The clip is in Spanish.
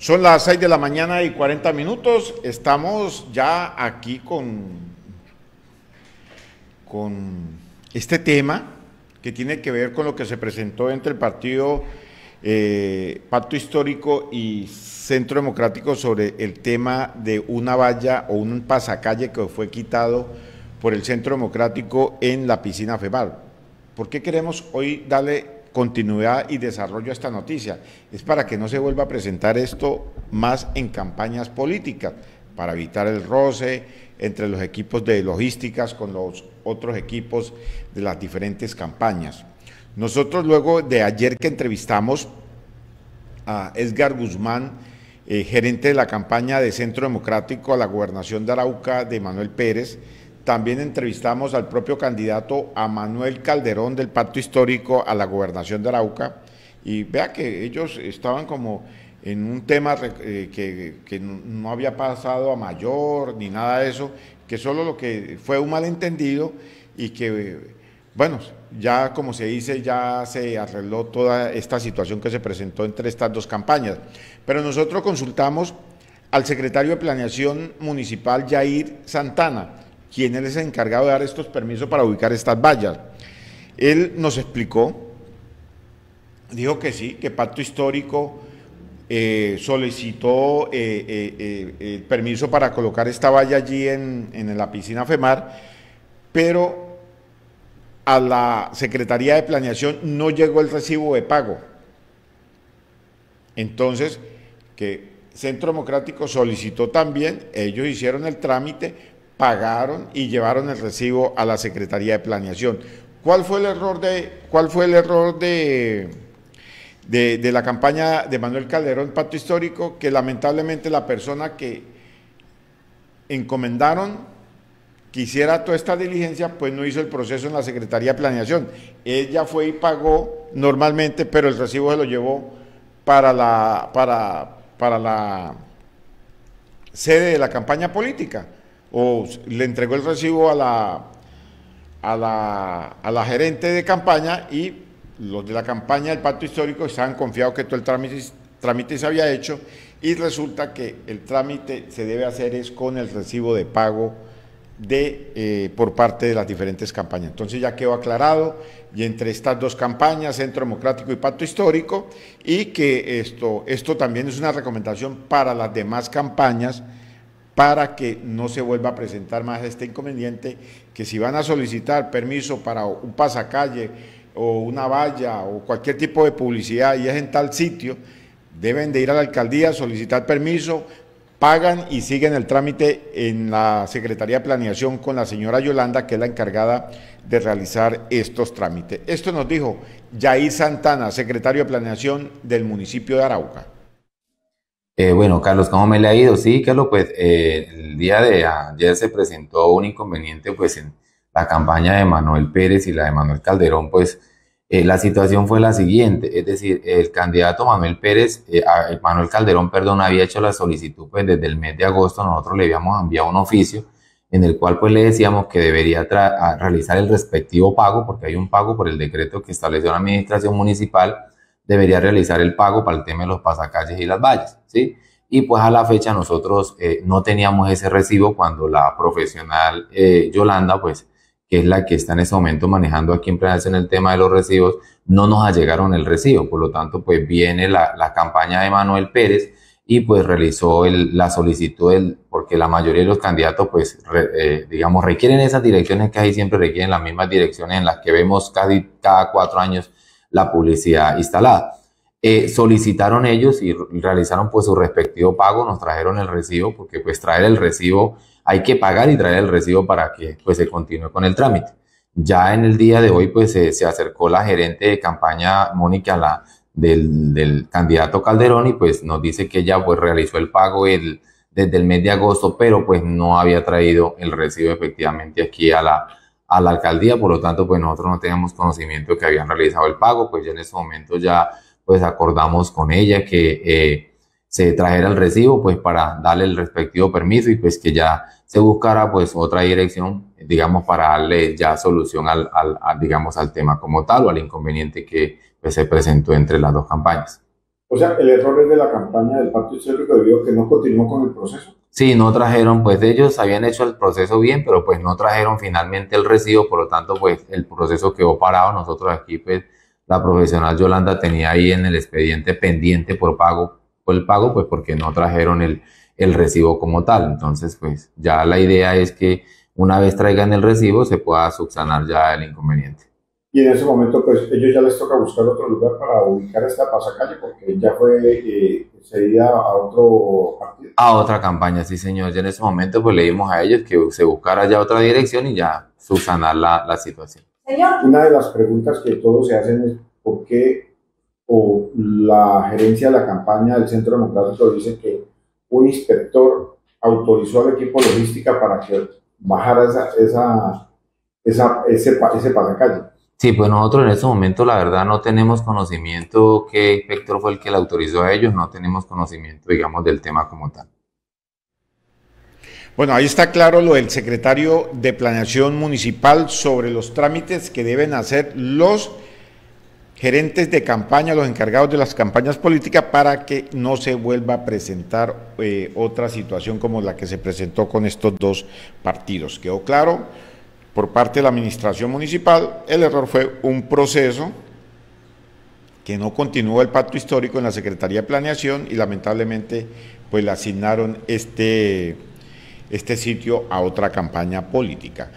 Son las 6 de la mañana y 40 minutos. Estamos ya aquí con, con este tema que tiene que ver con lo que se presentó entre el partido eh, Pacto Histórico y Centro Democrático sobre el tema de una valla o un pasacalle que fue quitado por el Centro Democrático en la piscina FEBAL. ¿Por qué queremos hoy darle continuidad y desarrollo a esta noticia. Es para que no se vuelva a presentar esto más en campañas políticas, para evitar el roce entre los equipos de logísticas con los otros equipos de las diferentes campañas. Nosotros luego de ayer que entrevistamos a Edgar Guzmán, eh, gerente de la campaña de Centro Democrático a la gobernación de Arauca de Manuel Pérez, también entrevistamos al propio candidato a Manuel Calderón del Pacto Histórico a la gobernación de Arauca. Y vea que ellos estaban como en un tema eh, que, que, no había pasado a mayor ni nada de eso, que solo lo que fue un malentendido y que, bueno, ya como se dice, ya se arregló toda esta situación que se presentó entre estas dos campañas. Pero nosotros consultamos al secretario de Planeación Municipal, Jair Santana, Quién es el encargado de dar estos permisos para ubicar estas vallas. Él nos explicó, dijo que sí, que Pacto Histórico eh, solicitó eh, eh, el permiso para colocar esta valla allí en, en la piscina FEMAR, pero a la Secretaría de Planeación no llegó el recibo de pago. Entonces, que Centro Democrático solicitó también, ellos hicieron el trámite, pagaron y llevaron el recibo a la Secretaría de Planeación. ¿Cuál fue el error de, cuál fue el error de, de, la campaña de Manuel Calderón Pacto Histórico? Que lamentablemente la persona que encomendaron que hiciera toda esta diligencia, pues no hizo el proceso en la Secretaría de Planeación. Ella fue y pagó normalmente, pero el recibo se lo llevó para la, para, para la sede de la campaña política o le entregó el recibo a la, a la, gerente de campaña y los de la campaña del pacto histórico se han confiado que todo el trámite, trámite se había hecho y resulta que el trámite se debe hacer es con el recibo de pago de, eh, por parte de las diferentes campañas. Entonces ya quedó aclarado y entre estas dos campañas, Centro Democrático y Pacto Histórico, y que esto, esto también es una recomendación para las demás campañas para que no se vuelva a presentar más este inconveniente, que si van a solicitar permiso para un pasacalle o una valla o cualquier tipo de publicidad y es en tal sitio, deben de ir a la alcaldía, solicitar permiso, pagan y siguen el trámite en la Secretaría de Planeación con la señora Yolanda, que es la encargada de realizar estos trámites. Esto nos dijo Yair Santana, secretario de Planeación del municipio de Arauca. Eh, bueno, Carlos, ¿cómo me le ha ido? Sí, Carlos, pues eh, el día de ayer se presentó un inconveniente pues en la campaña de Manuel Pérez y la de Manuel Calderón, pues eh, la situación fue la siguiente, es decir, el candidato Manuel Pérez, Manuel Calderón, perdón, había hecho la solicitud pues desde el mes de agosto, nosotros le habíamos enviado un oficio en el cual pues le decíamos que debería realizar el respectivo pago, porque hay un pago por el decreto que estableció la administración municipal, debería realizar el pago para el tema de los pasacalles y las vallas, ¿sí? Y pues a la fecha nosotros eh, no teníamos ese recibo cuando la profesional eh, Yolanda, pues, que es la que está en ese momento manejando aquí en Planes en el tema de los recibos, no nos allegaron el recibo. Por lo tanto, pues viene la, campaña de Manuel Pérez y pues realizó la solicitud, del, porque la mayoría de los candidatos, pues, eh, digamos, requieren esas direcciones, que hay siempre requieren las mismas direcciones en las que vemos casi cada cuatro años la publicidad instalada. Eh, solicitaron ellos y realizaron pues su respectivo pago, nos trajeron el recibo, porque pues traer el recibo, hay que pagar y traer el recibo para que pues se continúe con el trámite. Ya en el día de hoy pues se acercó la gerente de campaña Mónica la, del, del, candidato Calderón y pues nos dice que ella pues realizó el pago el, desde el mes de agosto, pero pues no había traído el recibo efectivamente aquí a la, a la alcaldía, por lo tanto, pues nosotros no teníamos conocimiento de que habían realizado el pago, pues ya en ese momento ya pues acordamos con ella que eh, se trajera el recibo pues para darle el respectivo permiso y pues que ya se buscara pues otra dirección, digamos, para darle ya solución al, digamos, al tema como tal o al inconveniente que pues, se presentó entre las dos campañas. O sea, el error es de la campaña del Partido Histórico debido que no continuó con el proceso. Sí, no trajeron, pues ellos habían hecho el proceso bien, pero pues no trajeron finalmente el recibo, por lo tanto, pues el proceso quedó parado. Nosotros aquí, pues la profesional Yolanda tenía ahí en el expediente pendiente por pago, por el pago, pues porque no trajeron el, el recibo como tal. Entonces, pues ya la idea es que una vez traigan el recibo se pueda subsanar ya el inconveniente y en ese momento pues ellos ya les toca buscar otro lugar para ubicar esta pasacalle porque ya fue eh, cedida a otro partido. A otra campaña, sí señor. Ya en ese momento pues le dimos a ellos que se buscara ya otra dirección y ya subsanar la, situación. Señor. Una de las preguntas que todos se hacen es por qué la gerencia de la campaña del Centro Democrático dice que un inspector autorizó al equipo logística para que bajara esa, esa, esa ese, ese pasacalle. Sí, pues nosotros en este momento la verdad no tenemos conocimiento qué inspector fue el que le autorizó a ellos, no tenemos conocimiento, digamos, del tema como tal. Bueno, ahí está claro lo del secretario de Planeación Municipal sobre los trámites que deben hacer los gerentes de campaña, los encargados de las campañas políticas, para que no se vuelva a presentar eh, otra situación como la que se presentó con estos dos partidos. ¿Quedó claro? por parte de la administración municipal. El error fue un proceso que no continuó el pacto histórico en la Secretaría de Planeación y lamentablemente pues le asignaron este, este sitio a otra campaña política.